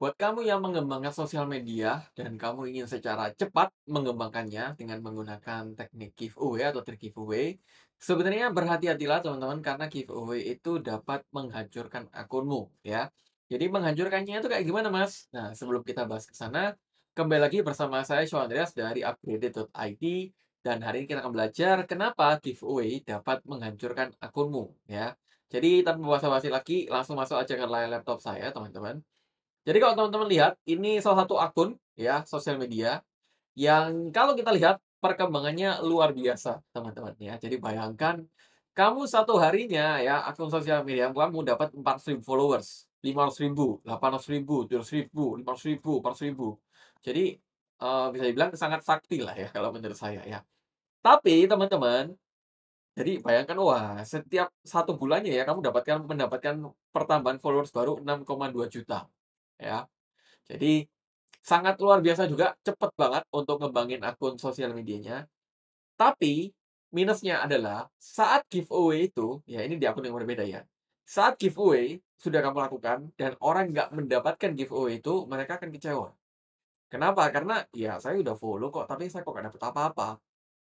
Buat kamu yang mengembangkan sosial media dan kamu ingin secara cepat mengembangkannya dengan menggunakan teknik giveaway atau trik giveaway, sebenarnya berhati-hatilah teman-teman karena giveaway itu dapat menghancurkan akunmu ya. Jadi menghancurkannya itu kayak gimana mas? Nah sebelum kita bahas ke sana, kembali lagi bersama saya Sean Andreas dari upgraded.id dan hari ini kita akan belajar kenapa giveaway dapat menghancurkan akunmu ya. Jadi tanpa basa-basi lagi, langsung masuk aja ke layar laptop saya teman-teman. Jadi kalau teman-teman lihat, ini salah satu akun ya sosial media yang kalau kita lihat perkembangannya luar biasa, teman-teman ya. Jadi bayangkan kamu satu harinya ya akun sosial media kamu dapat 4.000 followers, 500.000, 800.000, 700.000, 500.000, 400.000. Jadi uh, bisa dibilang sangat sakti lah ya kalau menurut saya ya. Tapi teman-teman, jadi bayangkan wah setiap satu bulannya ya kamu dapatkan mendapatkan pertambahan followers baru 6,2 juta ya. Jadi sangat luar biasa juga, cepet banget untuk ngembangin akun sosial medianya. Tapi minusnya adalah saat giveaway itu, ya ini di akun yang berbeda ya. Saat giveaway sudah kamu lakukan dan orang nggak mendapatkan giveaway itu, mereka akan kecewa. Kenapa? Karena ya saya udah follow kok, tapi saya kok nggak dapet apa-apa.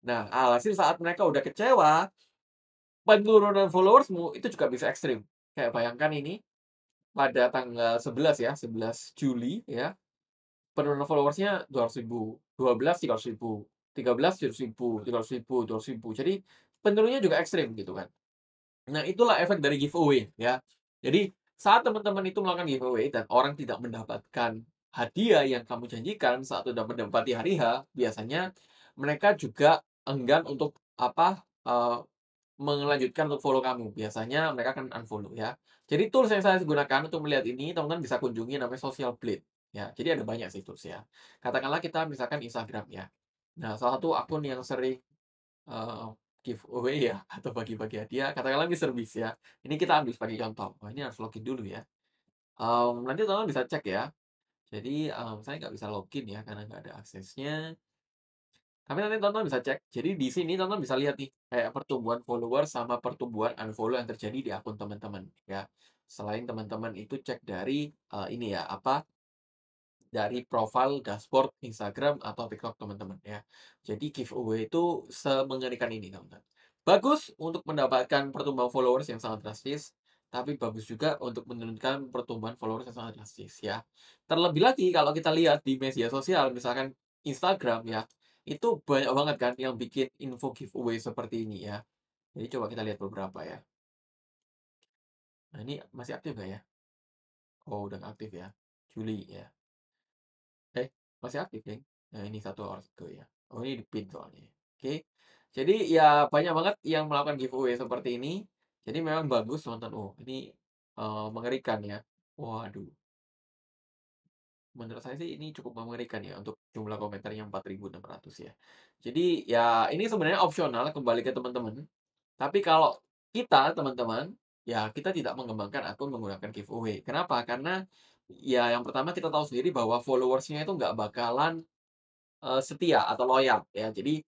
Nah, alhasil saat mereka udah kecewa, penurunan followersmu itu juga bisa ekstrim. Kayak bayangkan ini, pada tanggal 11 ya, 11 Juli ya, penurunan followersnya 200 ribu, 12 300 ribu, 13 700 ribu, 300 ribu, 200 ribu. Jadi penurunannya juga ekstrim gitu kan. Nah itulah efek dari giveaway ya. Jadi saat teman-teman itu melakukan giveaway dan orang tidak mendapatkan hadiah yang kamu janjikan saat sudah mendapati hari H, biasanya mereka juga enggan untuk apa uh, melanjutkan untuk follow kamu. Biasanya mereka akan unfollow ya. Jadi tools yang saya gunakan untuk melihat ini, teman-teman bisa kunjungi namanya Social Blade. Ya, jadi ada banyak sih tools ya. Katakanlah kita misalkan Instagram ya. Nah, salah satu akun yang sering uh, giveaway ya atau bagi-bagi hadiah, katakanlah di Beast ya. Ini kita ambil sebagai contoh. Wah, ini harus login dulu ya. Um, nanti teman-teman bisa cek ya. Jadi um, saya nggak bisa login ya karena nggak ada aksesnya. Tapi nanti tonton bisa cek. Jadi di sini tonton bisa lihat nih kayak pertumbuhan follower sama pertumbuhan unfollow yang terjadi di akun teman-teman ya. Selain teman-teman itu cek dari uh, ini ya apa dari profile dashboard Instagram atau TikTok teman-teman ya. Jadi giveaway itu semengerikan ini teman-teman. Bagus untuk mendapatkan pertumbuhan followers yang sangat drastis, tapi bagus juga untuk menurunkan pertumbuhan followers yang sangat drastis ya. Terlebih lagi kalau kita lihat di media sosial misalkan Instagram ya, itu banyak banget kan yang bikin info giveaway seperti ini ya. Jadi coba kita lihat beberapa ya. Nah ini masih aktif nggak ya? Oh udah aktif ya. Juli ya. Eh masih aktif deh. Nah ini satu orang ya. Oh ini di pin soalnya. Oke. Jadi ya banyak banget yang melakukan giveaway seperti ini. Jadi memang bagus nonton. Oh ini uh, mengerikan ya. Waduh. Menurut saya sih ini cukup mengerikan ya untuk jumlah komentar yang 4.600 ya. Jadi ya ini sebenarnya opsional kembali ke teman-teman. Tapi kalau kita teman-teman ya kita tidak mengembangkan akun menggunakan giveaway. Kenapa? Karena ya yang pertama kita tahu sendiri bahwa followersnya itu nggak bakalan uh, setia atau loyal ya. Jadi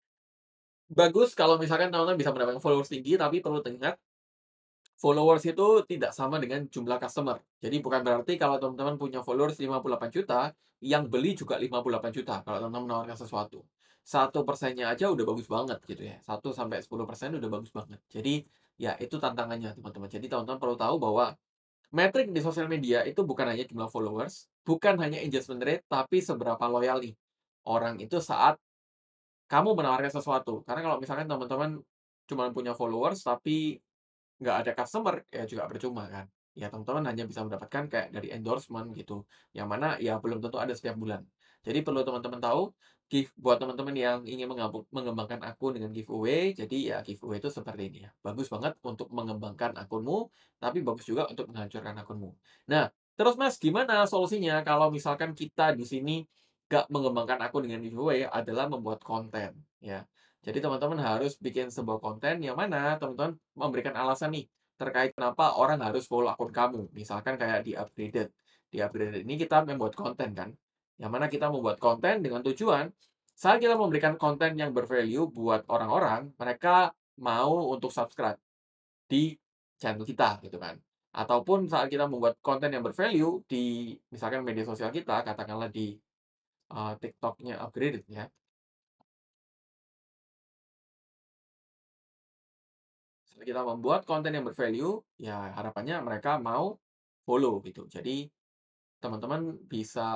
bagus kalau misalkan teman-teman bisa mendapatkan followers tinggi tapi perlu ingat followers itu tidak sama dengan jumlah customer. Jadi bukan berarti kalau teman-teman punya followers 58 juta, yang beli juga 58 juta kalau teman-teman menawarkan sesuatu. Satu persennya aja udah bagus banget gitu ya. Satu sampai sepuluh persen udah bagus banget. Jadi ya itu tantangannya teman-teman. Jadi teman-teman perlu tahu bahwa metrik di sosial media itu bukan hanya jumlah followers, bukan hanya engagement rate, tapi seberapa loyal nih orang itu saat kamu menawarkan sesuatu. Karena kalau misalkan teman-teman cuma punya followers tapi nggak ada customer, ya juga percuma kan. Ya teman-teman hanya bisa mendapatkan kayak dari endorsement gitu, yang mana ya belum tentu ada setiap bulan. Jadi perlu teman-teman tahu, give, buat teman-teman yang ingin mengembangkan akun dengan giveaway, jadi ya giveaway itu seperti ini ya. Bagus banget untuk mengembangkan akunmu, tapi bagus juga untuk menghancurkan akunmu. Nah, terus mas gimana solusinya kalau misalkan kita di sini gak mengembangkan akun dengan giveaway adalah membuat konten ya. Jadi teman-teman harus bikin sebuah konten yang mana teman-teman memberikan alasan nih terkait kenapa orang harus follow akun kamu. Misalkan kayak di upgraded. Di upgraded ini kita membuat konten kan. Yang mana kita membuat konten dengan tujuan saat kita memberikan konten yang bervalue buat orang-orang, mereka mau untuk subscribe di channel kita gitu kan. Ataupun saat kita membuat konten yang bervalue di misalkan media sosial kita, katakanlah di uh, TikToknya upgraded ya kita membuat konten yang bervalue, ya harapannya mereka mau follow gitu. Jadi teman-teman bisa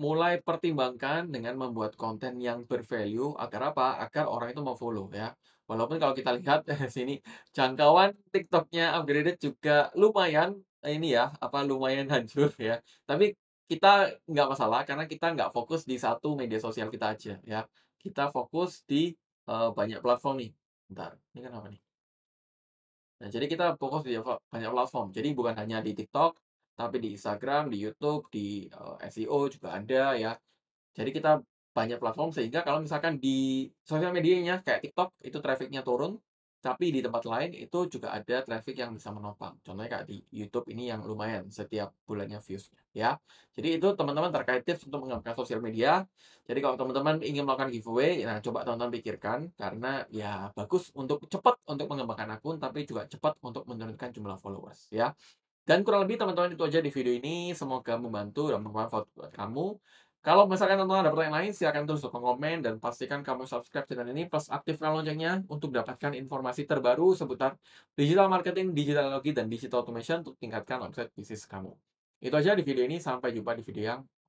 mulai pertimbangkan dengan membuat konten yang bervalue agar apa? Agar orang itu mau follow ya. Walaupun kalau kita lihat sini jangkauan TikToknya upgraded juga lumayan ini ya apa lumayan hancur ya. Tapi kita nggak masalah karena kita nggak fokus di satu media sosial kita aja ya. Kita fokus di uh, banyak platform nih. Bentar, ini kan apa nih? Nah, jadi kita fokus di banyak platform. Jadi bukan hanya di TikTok, tapi di Instagram, di YouTube, di, uh, eh, SEO juga ada ya. Jadi kita banyak platform sehingga kalau misalkan di sosial medianya kayak TikTok itu trafficnya turun tapi di tempat lain itu juga ada traffic yang bisa menopang. Contohnya kayak di YouTube ini yang lumayan setiap bulannya views ya. Jadi itu teman-teman terkait tips untuk mengembangkan sosial media. Jadi kalau teman-teman ingin melakukan giveaway, nah coba teman-teman pikirkan karena ya bagus untuk cepat untuk mengembangkan akun tapi juga cepat untuk menurunkan jumlah followers ya. Dan kurang lebih teman-teman itu aja di video ini. Semoga membantu dan bermanfaat buat kamu. Kalau misalkan teman-teman ada pertanyaan lain, silahkan terus komen dan pastikan kamu subscribe channel ini plus aktifkan loncengnya untuk dapatkan informasi terbaru seputar digital marketing, digital logi, dan digital automation untuk tingkatkan website bisnis kamu. Itu aja di video ini, sampai jumpa di video yang